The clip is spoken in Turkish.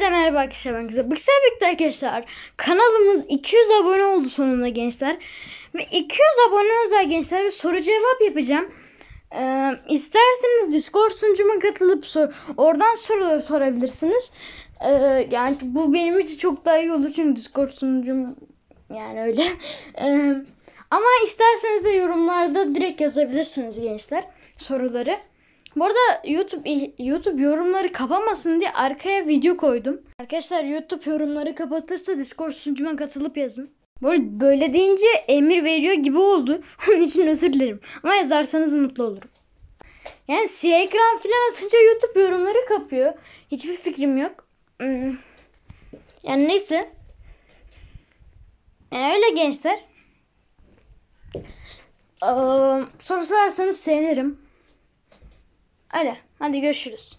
Herkese merhaba arkadaşlar ben Güzel. Bilgisayar birlikte arkadaşlar. Kanalımız 200 abone oldu sonunda gençler. Ve 200 abone özel gençler soru cevap yapacağım. Ee, isterseniz Discord sunucuma katılıp sor oradan soruları sorabilirsiniz. Ee, yani bu benim için çok daha iyi olur çünkü Discord sunucum yani öyle. Ee, ama isterseniz de yorumlarda direkt yazabilirsiniz gençler soruları. Bu arada YouTube YouTube yorumları kapamasın diye arkaya video koydum. Arkadaşlar YouTube yorumları kapatırsa Discord sunucuma katılıp yazın. Böyle, böyle deyince emir veriyor gibi oldu. Onun için özür dilerim. Ama yazarsanız mutlu olurum. Yani siyah ekran falan atınca YouTube yorumları kapıyor. Hiçbir fikrim yok. Hmm. Yani neyse. Yani öyle gençler. Ee, soru sorarsanız sevinirim. Öyle. Hadi görüşürüz.